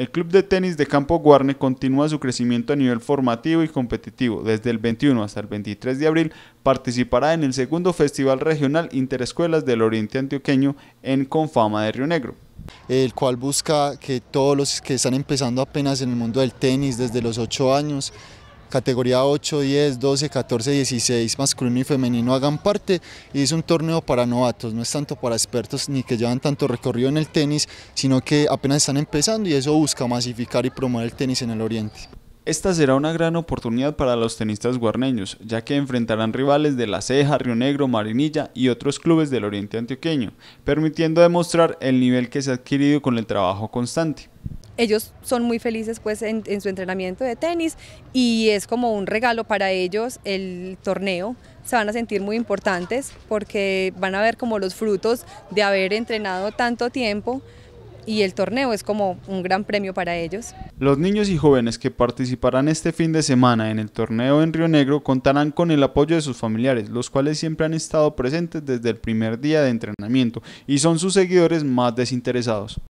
El Club de Tenis de Campo Guarne continúa su crecimiento a nivel formativo y competitivo. Desde el 21 hasta el 23 de abril participará en el segundo Festival Regional Interescuelas del Oriente Antioqueño en Confama de Río Negro el cual busca que todos los que están empezando apenas en el mundo del tenis desde los 8 años categoría 8, 10, 12, 14, 16, masculino y femenino hagan parte y es un torneo para novatos, no es tanto para expertos ni que llevan tanto recorrido en el tenis, sino que apenas están empezando y eso busca masificar y promover el tenis en el oriente. Esta será una gran oportunidad para los tenistas guarneños, ya que enfrentarán rivales de La Ceja, Río Negro, Marinilla y otros clubes del oriente antioqueño, permitiendo demostrar el nivel que se ha adquirido con el trabajo constante ellos son muy felices pues en, su entrenamiento de tenis y es como un regalo para ellos el torneo. Se van a sentir muy importantes porque van a ver como los frutos de haber entrenado tanto tiempo y el torneo es como un gran premio para ellos. Los niños y jóvenes que participarán este fin de semana en el torneo en Río Negro contarán con el apoyo de sus familiares, los cuales siempre han estado presentes desde el primer día de entrenamiento y son sus seguidores más desinteresados.